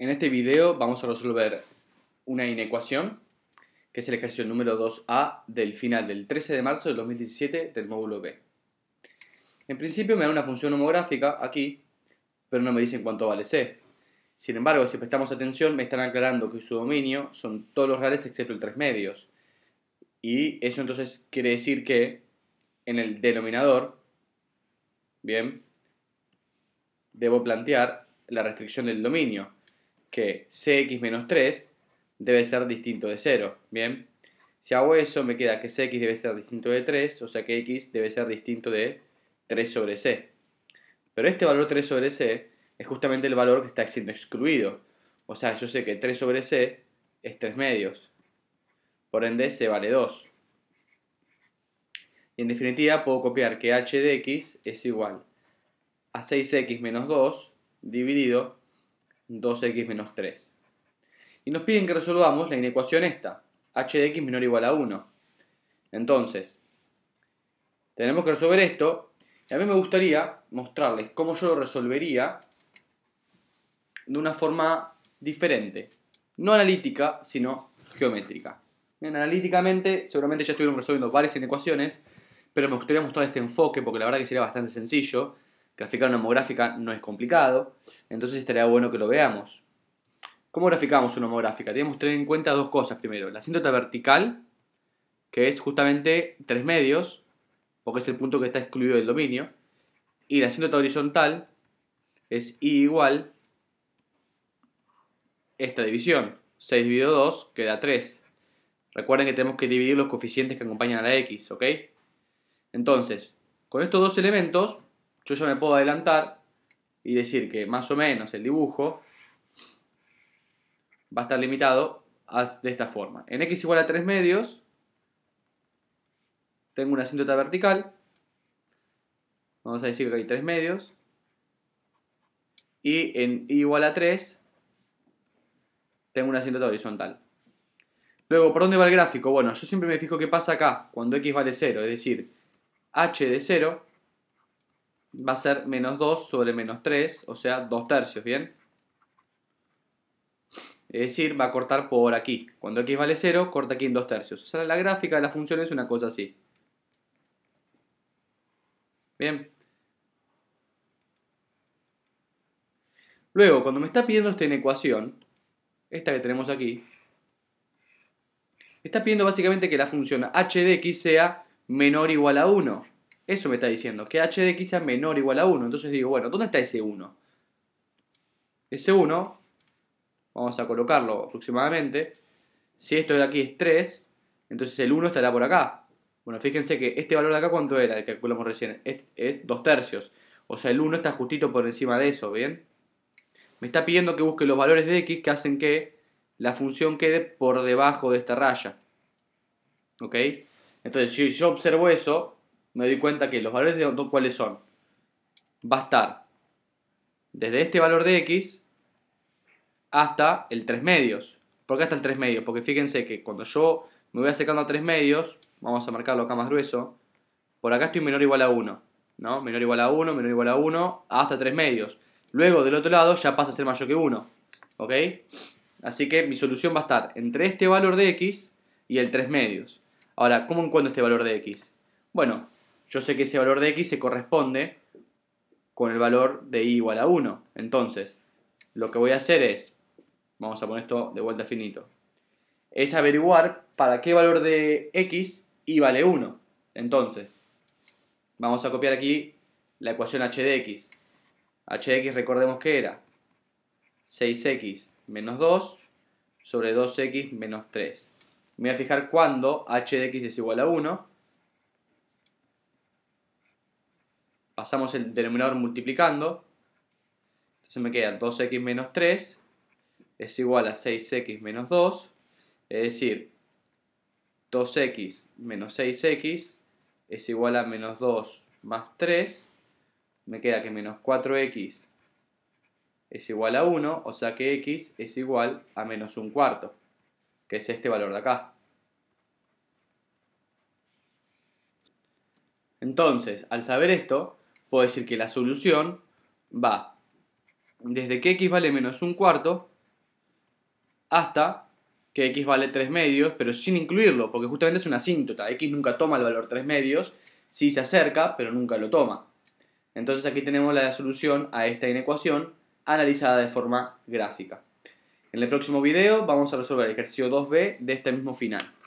En este video vamos a resolver una inecuación, que es el ejercicio número 2A del final del 13 de marzo del 2017 del módulo B. En principio me da una función homográfica aquí, pero no me dicen cuánto vale C. Sin embargo, si prestamos atención, me están aclarando que su dominio son todos los reales excepto el 3 medios. Y eso entonces quiere decir que en el denominador, bien, debo plantear la restricción del dominio, que cx menos 3 debe ser distinto de 0, ¿bien? Si hago eso me queda que cx debe ser distinto de 3, o sea que x debe ser distinto de 3 sobre c. Pero este valor 3 sobre c es justamente el valor que está siendo excluido. O sea, yo sé que 3 sobre c es 3 medios. Por ende, c vale 2. Y en definitiva puedo copiar que h de x es igual a 6x menos 2 dividido 2x menos 3. Y nos piden que resolvamos la inecuación esta, h de x menor o igual a 1. Entonces, tenemos que resolver esto, y a mí me gustaría mostrarles cómo yo lo resolvería de una forma diferente, no analítica, sino geométrica. analíticamente, seguramente ya estuvieron resolviendo varias inecuaciones, pero me gustaría mostrar este enfoque porque la verdad que sería bastante sencillo Graficar una homográfica no es complicado, entonces estaría bueno que lo veamos. ¿Cómo graficamos una homográfica? Tenemos que tener en cuenta dos cosas primero. La asíntota vertical, que es justamente tres medios, porque es el punto que está excluido del dominio. Y la asíntota horizontal es igual esta división. 6 dividido 2 queda 3. Recuerden que tenemos que dividir los coeficientes que acompañan a la x, ¿ok? Entonces, con estos dos elementos yo ya me puedo adelantar y decir que más o menos el dibujo va a estar limitado de esta forma. En x igual a 3 medios, tengo una asíntota vertical, vamos a decir que hay 3 medios, y en y igual a 3 tengo una asíntota horizontal. Luego, ¿por dónde va el gráfico? Bueno, yo siempre me fijo qué pasa acá cuando x vale 0, es decir, h de 0 va a ser menos 2 sobre menos 3, o sea, 2 tercios, ¿bien? Es decir, va a cortar por aquí. Cuando x vale 0, corta aquí en 2 tercios. O sea, la gráfica de la función es una cosa así. Bien. Luego, cuando me está pidiendo esta ecuación, esta que tenemos aquí, está pidiendo básicamente que la función h de x sea menor o igual a 1. Eso me está diciendo, que h de x sea menor o igual a 1. Entonces digo, bueno, ¿dónde está ese 1? Ese 1, vamos a colocarlo aproximadamente. Si esto de aquí es 3, entonces el 1 estará por acá. Bueno, fíjense que este valor de acá, ¿cuánto era? El que calculamos recién. Es, es 2 tercios. O sea, el 1 está justito por encima de eso, ¿bien? Me está pidiendo que busque los valores de x que hacen que la función quede por debajo de esta raya. ¿Ok? Entonces, si yo observo eso, me doy cuenta que los valores de o cuáles son. Va a estar desde este valor de X hasta el 3 medios. ¿Por qué hasta el 3 medios? Porque fíjense que cuando yo me voy acercando a 3 medios, vamos a marcarlo acá más grueso, por acá estoy menor o igual a 1, ¿no? Menor o igual a 1, menor o igual a 1, hasta 3 medios. Luego del otro lado ya pasa a ser mayor que 1, ¿ok? Así que mi solución va a estar entre este valor de x y el 3 medios. Ahora, ¿cómo encuentro este valor de x? Bueno, yo sé que ese valor de x se corresponde con el valor de y igual a 1. Entonces, lo que voy a hacer es, vamos a poner esto de vuelta finito, es averiguar para qué valor de x y vale 1. Entonces, vamos a copiar aquí la ecuación h de x. h de x recordemos que era 6x menos 2 sobre 2x menos 3. voy a fijar cuando h de x es igual a 1 pasamos el denominador multiplicando. Entonces me queda 2x menos 3 es igual a 6x menos 2. Es decir, 2x menos 6x es igual a menos 2 más 3. Me queda que menos 4x es igual a 1, o sea que x es igual a menos un cuarto, que es este valor de acá. Entonces, al saber esto, puedo decir que la solución va desde que x vale menos un cuarto hasta que x vale 3 medios, pero sin incluirlo, porque justamente es una asíntota. x nunca toma el valor 3 medios, sí se acerca, pero nunca lo toma. Entonces aquí tenemos la solución a esta inecuación analizada de forma gráfica. En el próximo video vamos a resolver el ejercicio 2b de este mismo final.